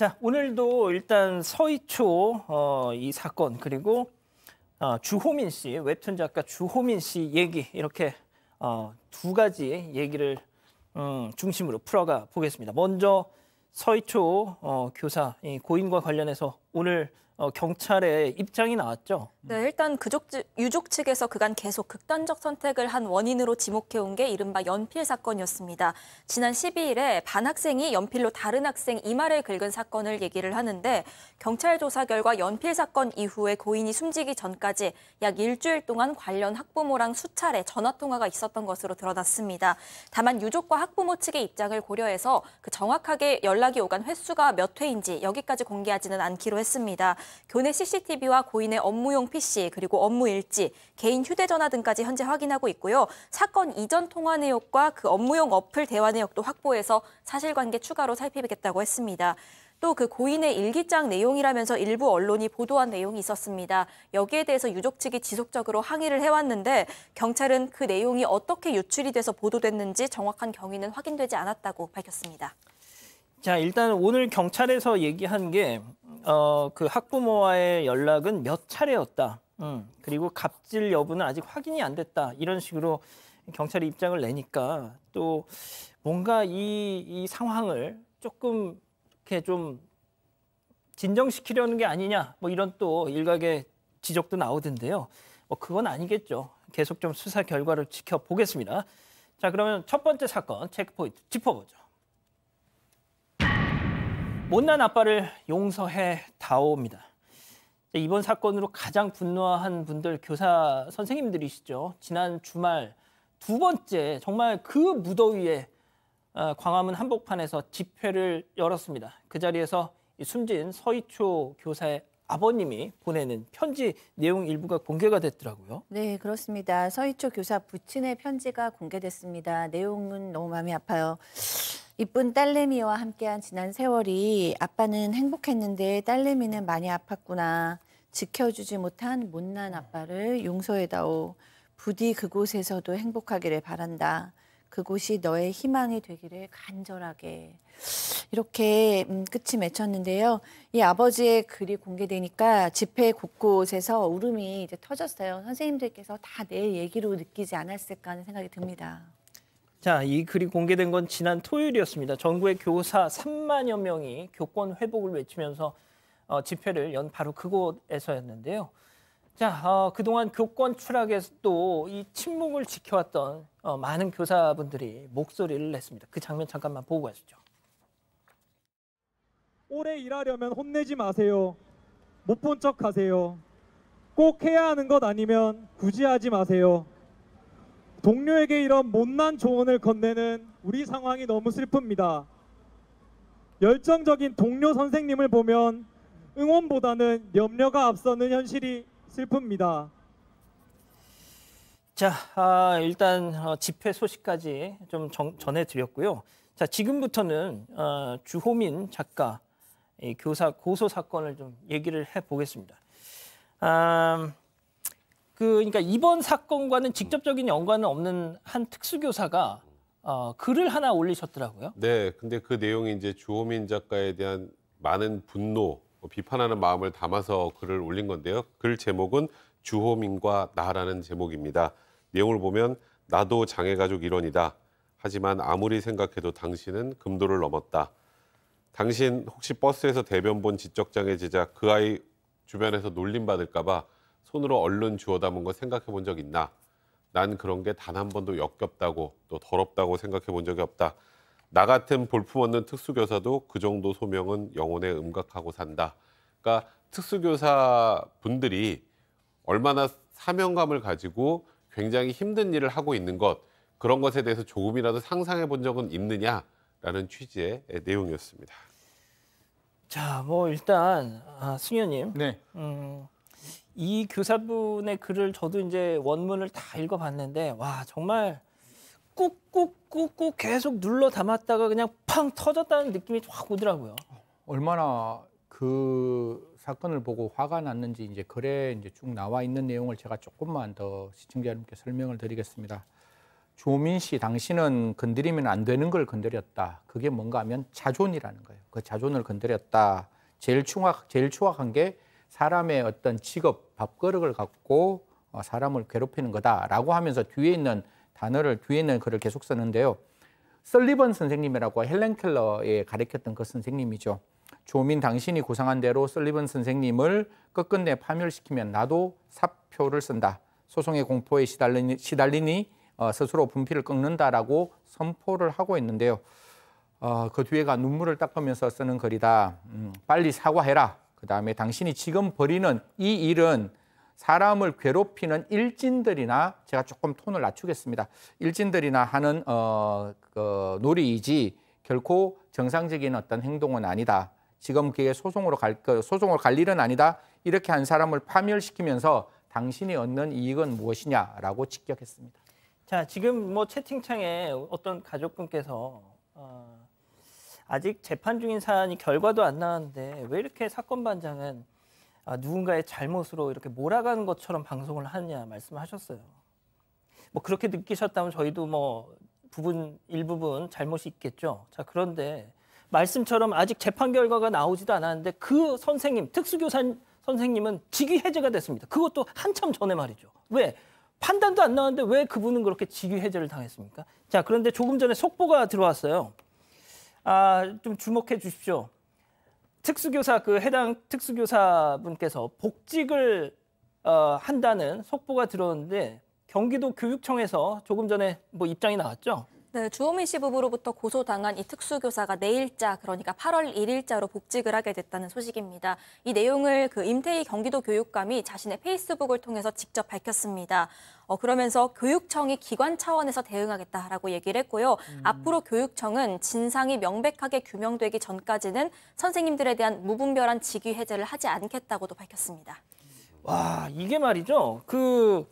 자, 오늘도 일단 서희초 어, 이 사건 그리고 어, 주호민 씨 웹툰 작가 주호민 씨 얘기 이렇게 어, 두 가지 얘기를 음, 중심으로 풀어가 보겠습니다. 먼저 서희초 어, 교사 이 고인과 관련해서 오늘 어, 경찰의 입장이 나왔죠. 네, 일단 그족, 유족 측에서 그간 계속 극단적 선택을 한 원인으로 지목해온 게 이른바 연필 사건이었습니다. 지난 12일에 반 학생이 연필로 다른 학생 이마를 긁은 사건을 얘기를 하는데 경찰 조사 결과 연필 사건 이후에 고인이 숨지기 전까지 약 일주일 동안 관련 학부모랑 수차례 전화 통화가 있었던 것으로 드러났습니다. 다만 유족과 학부모 측의 입장을 고려해서 그 정확하게 연락이 오간 횟수가 몇 회인지 여기까지 공개하지는 않기로 했습니다. 교내 CCTV와 고인의 업무용 PC 그리고 업무 일지, 개인 휴대전화 등까지 현재 확인하고 있고요. 사건 이전 통화 내역과 그 업무용 어플 대화 내역도 확보해서 사실관계 추가로 살피겠다고 했습니다. 또 그 고인의 일기장 내용이라면서 일부 언론이 보도한 내용이 있었습니다. 여기에 대해서 유족 측이 지속적으로 항의를 해왔는데 경찰은 그 내용이 어떻게 유출이 돼서 보도됐는지 정확한 경위는 확인되지 않았다고 밝혔습니다. 자, 일단 오늘 경찰에서 얘기한 게 어, 그 학부모와의 연락은 몇 차례였다. 음, 그리고 갑질 여부는 아직 확인이 안 됐다. 이런 식으로 경찰이 입장을 내니까 또 뭔가 이, 이 상황을 조금 이렇게 좀 진정시키려는 게 아니냐 뭐 이런 또 일각의 지적도 나오던데요. 뭐 그건 아니겠죠. 계속 좀 수사 결과를 지켜보겠습니다. 자 그러면 첫 번째 사건 체크포인트 짚어보죠. 못난 아빠를 용서해 다옵니다 이번 사건으로 가장 분노한 분들 교사 선생님들이시죠. 지난 주말 두 번째 정말 그 무더위에 어, 광화문 한복판에서 집회를 열었습니다. 그 자리에서 숨진 서희초 교사의 아버님이 보내는 편지 내용 일부가 공개가 됐더라고요. 네, 그렇습니다. 서희초 교사 부친의 편지가 공개됐습니다. 내용은 너무 마음이 아파요. 이쁜 딸내미와 함께한 지난 세월이 아빠는 행복했는데 딸내미는 많이 아팠구나. 지켜주지 못한 못난 아빠를 용서해다오. 부디 그곳에서도 행복하기를 바란다. 그곳이 너의 희망이 되기를 간절하게. 이렇게 음, 끝이 맺혔는데요. 이 아버지의 글이 공개되니까 집회 곳곳에서 울음이 이제 터졌어요. 선생님들께서 다 내 얘기로 느끼지 않았을까 하는 생각이 듭니다. 자, 이 글이 공개된 건 지난 토요일이었습니다. 전국의 교사 3만여 명이 교권 회복을 외치면서 어, 집회를 연 바로 그곳에서였는데요. 자, 어, 그동안 교권 추락에서 또이 침묵을 지켜왔던 어, 많은 교사분들이 목소리를 냈습니다. 그 장면 잠깐만 보고 가시죠. 오래 일하려면 혼내지 마세요. 못 본척 하세요. 꼭 해야 하는 것 아니면 굳이 하지 마세요. 동료에게 이런 못난 조언을 건네는 우리 상황이 너무 슬픕니다. 열정적인 동료 선생님을 보면 응원보다는 염려가 앞서는 현실이 슬픕니다. 자, 아, 일단 어, 집회 소식까지 좀 정, 전해드렸고요. 자, 지금부터는 어, 주호민 작가 교사 고소 사건을 좀 얘기를 해보겠습니다. 아, 그, 러니까 이번 사건과는 직접적인 연관은 없는 한 특수교사가 어, 글을 하나 올리셨더라고요. 네, 근데 그 내용이 이제 주호민 작가에 대한 많은 분노, 뭐 비판하는 마음을 담아서 글을 올린 건데요. 글 제목은 주호민과 나라는 제목입니다. 내용을 보면 나도 장애가족 일원이다. 하지만 아무리 생각해도 당신은 금도를 넘었다. 당신 혹시 버스에서 대변 본 지적장애 제자 그 아이 주변에서 놀림받을까봐 손으로 얼른 주워 담은 거 생각해 본 적 있나? 난 그런 게 단 한 번도 역겹다고 또 더럽다고 생각해 본 적이 없다. 나 같은 볼품없는 특수교사도 그 정도 소명은 영혼에 음각하고 산다. 그러니까 특수교사 분들이 얼마나 사명감을 가지고 굉장히 힘든 일을 하고 있는 것 그런 것에 대해서 조금이라도 상상해 본 적은 있느냐라는 취지의 내용이었습니다. 자, 뭐 일단 아, 승현님, 네. 음, 이 교사분의 글을 저도 이제 원문을 다 읽어봤는데 와 정말 꾹꾹꾹꾹 계속 눌러 담았다가 그냥 팡 터졌다는 느낌이 확 오더라고요. 얼마나 그 사건을 보고 화가 났는지 이제 글에 이제 쭉 나와 있는 내용을 제가 조금만 더 시청자 여러분께 설명을 드리겠습니다. 조민 씨, 당신은 건드리면 안 되는 걸 건드렸다. 그게 뭔가 하면 자존이라는 거예요. 그 자존을 건드렸다. 제일 충악, 제일 추악한 게 사람의 어떤 직업, 밥그릇을 갖고 어, 사람을 괴롭히는 거다라고 하면서 뒤에 있는 단어를 뒤에 있는 글을 계속 쓰는데요. 설리번 선생님이라고 헬렌 켈러에 가르쳤던 그 선생님이죠. 조민 당신이 구상한 대로 설리번 선생님을 끝끝내 파멸시키면 나도 사표를 쓴다. 소송의 공포에 시달리니, 시달리니 어, 스스로 분필을 꺾는다라고 선포를 하고 있는데요. 어, 그 뒤에가 눈물을 닦으면서 쓰는 글이다. 음, 빨리 사과해라. 그 다음에 당신이 지금 벌이는 이 일은 사람을 괴롭히는 일진들이나 제가 조금 톤을 낮추겠습니다. 일진들이나 하는 어, 그 놀이이지 결코 정상적인 어떤 행동은 아니다. 지금 그게 소송으로 갈소송을갈 그 일은 아니다. 이렇게 한 사람을 파멸시키면서 당신이 얻는 이익은 무엇이냐라고 직격했습니다. 자 지금 뭐 채팅창에 어떤 가족분께서 어, 아직 재판 중인 사안이 결과도 안 나왔는데 왜 이렇게 사건 반장은 아, 누군가의 잘못으로 이렇게 몰아가는 것처럼 방송을 하냐 말씀을 하셨어요. 뭐 그렇게 느끼셨다면 저희도 뭐 부분 일부분 잘못이 있겠죠. 자 그런데 말씀처럼 아직 재판 결과가 나오지도 않았는데 그 선생님 특수교사 선생님은 직위 해제가 됐습니다. 그것도 한참 전에 말이죠. 왜 판단도 안 나왔는데 왜 그분은 그렇게 직위 해제를 당했습니까? 자 그런데 조금 전에 속보가 들어왔어요. 아, 좀 주목해 주십시오. 특수교사 그 해당 특수교사분께서 복직을 어, 한다는 속보가 들어오는데 경기도 교육청에서 조금 전에 뭐 입장이 나왔죠. 네, 주호민 씨 부부로부터 고소당한 이 특수교사가 내일자 그러니까 8월 1일자로 복직을 하게 됐다는 소식입니다. 이 내용을 그 임태희 경기도 교육감이 자신의 페이스북을 통해서 직접 밝혔습니다. 어, 그러면서 교육청이 기관 차원에서 대응하겠다라고 얘기를 했고요. 음. 앞으로 교육청은 진상이 명백하게 규명되기 전까지는 선생님들에 대한 무분별한 직위 해제를 하지 않겠다고도 밝혔습니다. 와, 이게 말이죠. 그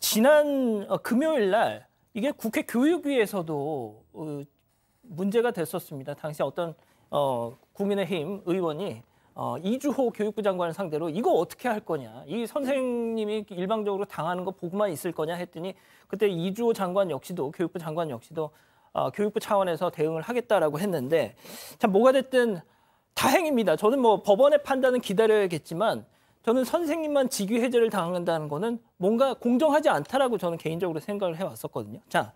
지난 어, 금요일 날 이게 국회 교육위에서도 어, 문제가 됐었습니다. 당시 어떤 어, 국민의힘 의원이 어, 이주호 교육부 장관을 상대로 이거 어떻게 할 거냐. 이 선생님이 일방적으로 당하는 거 보고만 있을 거냐 했더니 그때 이주호 장관 역시도 교육부 장관 역시도 어, 교육부 차원에서 대응을 하겠다라고 했는데 참 뭐가 됐든 다행입니다. 저는 뭐 법원의 판단은 기다려야겠지만 저는 선생님만 직위 해제를 당한다는 거는 뭔가 공정하지 않다라고 저는 개인적으로 생각을 해왔었거든요. 자,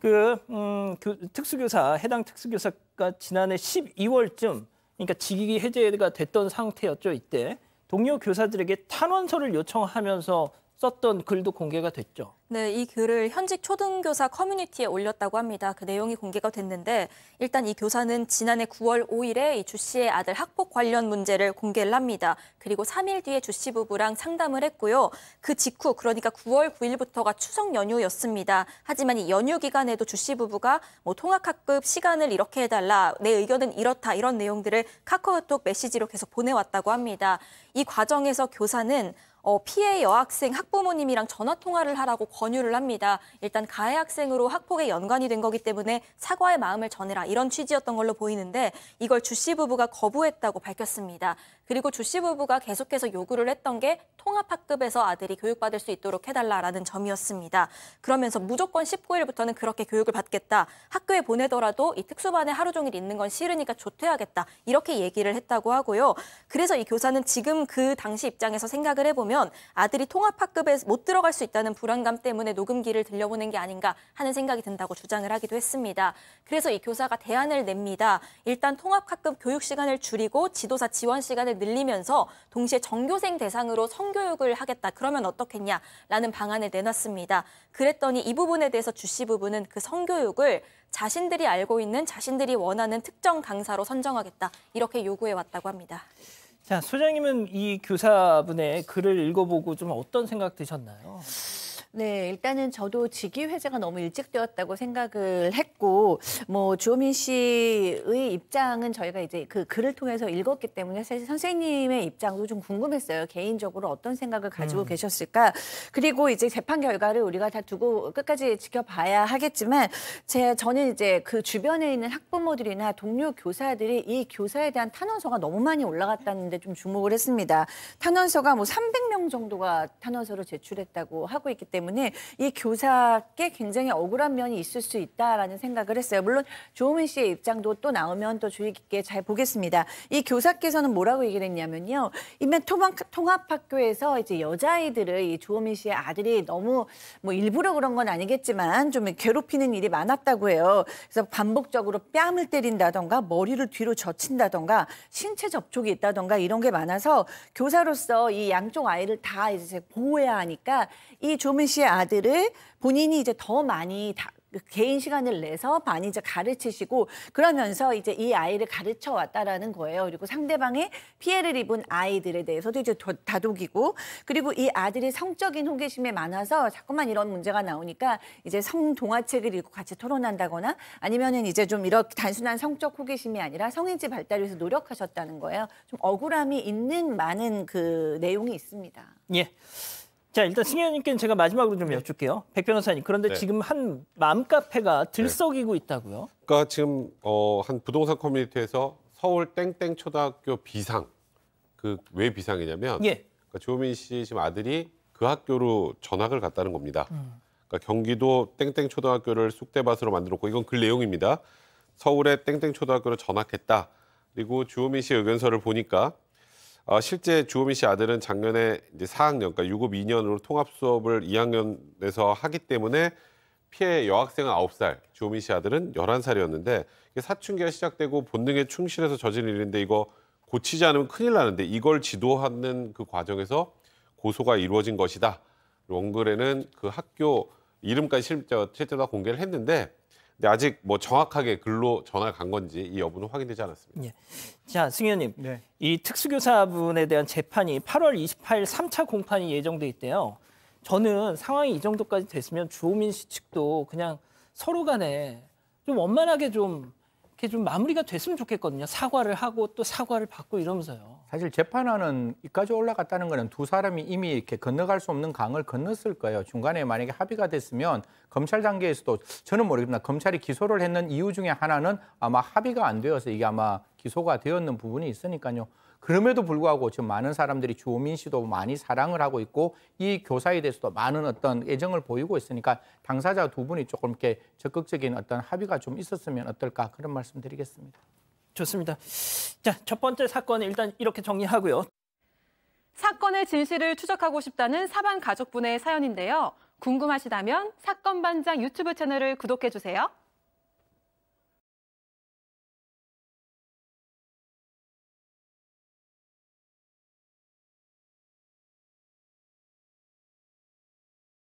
그 음, 교, 특수교사 해당 특수교사가 지난해 12월쯤 그러니까 직위 해제가 됐던 상태였죠 이때 동료 교사들에게 탄원서를 요청하면서 썼던 글도 공개가 됐죠. 네, 이 글을 현직 초등교사 커뮤니티에 올렸다고 합니다. 그 내용이 공개가 됐는데 일단 이 교사는 지난해 9월 5일에 주 씨의 아들 학폭 관련 문제를 공개를 합니다. 그리고 3일 뒤에 주 씨 부부랑 상담을 했고요. 그 직후 그러니까 9월 9일부터가 추석 연휴였습니다. 하지만 이 연휴 기간에도 주 씨 부부가 뭐 통학학급 시간을 이렇게 해달라, 내 의견은 이렇다 이런 내용들을 카카오톡 메시지로 계속 보내왔다고 합니다. 이 과정에서 교사는 어, 피해 여학생 학부모님이랑 전화 통화를 하라고 권유를 합니다. 일단 가해 학생으로 학폭에 연관이 된 거기 때문에 사과의 마음을 전해라 이런 취지였던 걸로 보이는데 이걸 주씨 부부가 거부했다고 밝혔습니다. 그리고 조씨 부부가 계속해서 요구를 했던 게 통합학급에서 아들이 교육받을 수 있도록 해달라라는 점이었습니다. 그러면서 무조건 19일부터는 그렇게 교육을 받겠다. 학교에 보내더라도 이 특수반에 하루 종일 있는 건 싫으니까 조퇴하겠다. 이렇게 얘기를 했다고 하고요. 그래서 이 교사는 지금 그 당시 입장에서 생각을 해보면 아들이 통합학급에 못 들어갈 수 있다는 불안감 때문에 녹음기를 들려보낸 게 아닌가 하는 생각이 든다고 주장을 하기도 했습니다. 그래서 이 교사가 대안을 냅니다. 일단 통합학급 교육 시간을 줄이고 지도사 지원 시간을 늘리면서 동시에 전교생 대상으로 성교육을 하겠다. 그러면 어떻겠냐라는 방안을 내놨습니다. 그랬더니 이 부분에 대해서 주씨 부부는 그 성교육을 자신들이 알고 있는 자신들이 원하는 특정 강사로 선정하겠다. 이렇게 요구해 왔다고 합니다. 자, 소장님은 이 교사분의 글을 읽어보고 좀 어떤 생각 드셨나요? 네, 일단은 저도 직위 회제가 너무 일찍 되었다고 생각을 했고 뭐 주호민 씨의 입장은 저희가 이제 그 글을 통해서 읽었기 때문에 사실 선생님의 입장도 좀 궁금했어요. 개인적으로 어떤 생각을 가지고 음. 계셨을까? 그리고 이제 재판 결과를 우리가 다 두고 끝까지 지켜봐야 하겠지만 제 저는 이제 그 주변에 있는 학부모들이나 동료 교사들이 이 교사에 대한 탄원서가 너무 많이 올라갔다는 데좀 주목을 했습니다. 탄원서가 뭐 300명 정도가 탄원서를 제출했다고 하고 있기 때문에 때문에 이 교사께 굉장히 억울한 면이 있을 수 있다라는 생각을 했어요. 물론 조호민 씨의 입장도 또 나오면 또 주의 깊게 잘 보겠습니다. 이 교사께서는 뭐라고 얘기를 했냐면요. 이면 통합학교에서 이제 여자아이들을 이 조호민 씨의 아들이 너무 뭐 일부러 그런 건 아니겠지만 좀 괴롭히는 일이 많았다고 해요. 그래서 반복적으로 뺨을 때린다던가 머리를 뒤로 젖힌다던가 신체 접촉이 있다던가 이런 게 많아서 교사로서 이 양쪽 아이를 다 이제 보호해야 하니까 이 조민 씨의 아들을 본인이 이제 더 많이 다, 그 개인 시간을 내서 반이제 가르치시고 그러면서 이제 이 아이를 가르쳐 왔다라는 거예요. 그리고 상대방의 피해를 입은 아이들에 대해서도 이제 다독이고 그리고 이 아들이 성적인 호기심이 많아서 자꾸만 이런 문제가 나오니까 이제 성 동화책을 읽고 같이 토론한다거나 아니면은 이제 좀 이렇게 단순한 성적 호기심이 아니라 성인지 발달을 위해서 노력하셨다는 거예요. 좀 억울함이 있는 많은 그 내용이 있습니다. 예. 자 일단 승현님께는 제가 마지막으로 좀 네. 여쭐게요. 백 변호사님 그런데 네. 지금 한 맘카페가 네. 들썩이고 있다고요? 그러니까 지금 어, 한 부동산 커뮤니티에서 서울 땡땡 초등학교 비상 그 왜 비상이냐면 예. 그러니까 조민 씨 지금 아들이 그 학교로 전학을 갔다는 겁니다. 음. 그러니까 경기도 땡땡 초등학교를 쑥대밭으로 만들었고 이건 글 내용입니다. 서울의 땡땡 초등학교로 전학했다. 그리고 주호민 씨 의견서를 보니까 어, 실제 주호민 씨 아들은 작년에 이제 4학년, 그러니까 유급 2년으로 통합 수업을 2학년에서 하기 때문에 피해 여학생은 9살, 주호민 씨 아들은 11살이었는데 사춘기가 시작되고 본능에 충실해서 저지른 일인데 이거 고치지 않으면 큰일 나는데 이걸 지도하는 그 과정에서 고소가 이루어진 것이다. 롱글에는그 학교 이름까지 실제로 다 공개를 했는데 근데 아직 뭐 정확하게 글로 전화 간 건지 이 여부는 확인되지 않았습니다. 예. 자, 승현님. 네. 이 특수교사분에 대한 재판이 8월 28일 3차 공판이 예정돼 있대요. 저는 상황이 이 정도까지 됐으면 주호민 씨 측도 그냥 서로 간에 좀 원만하게 좀 이렇게 좀 마무리가 됐으면 좋겠거든요. 사과를 하고 또 사과를 받고 이러면서요. 사실 재판하는 이까지 올라갔다는 거는 두 사람이 이미 이렇게 건너갈 수 없는 강을 건넜을 거예요. 중간에 만약에 합의가 됐으면 검찰 단계에서도 저는 모르겠나 검찰이 기소를 했는 이유 중에 하나는 아마 합의가 안 되어서 이게 아마 기소가 되었는 부분이 있으니까요. 그럼에도 불구하고 지금 많은 사람들이 주호민 씨도 많이 사랑을 하고 있고 이 교사에 대해서도 많은 어떤 애정을 보이고 있으니까 당사자 두 분이 조금 이렇게 적극적인 어떤 합의가 좀 있었으면 어떨까 그런 말씀드리겠습니다. 좋습니다. 자, 첫 번째 사건은 일단 이렇게 정리하고요. 사건의 진실을 추적하고 싶다는 사반 가족분의 사연인데요. 궁금하시다면 사건 반장 유튜브 채널을 구독해 주세요.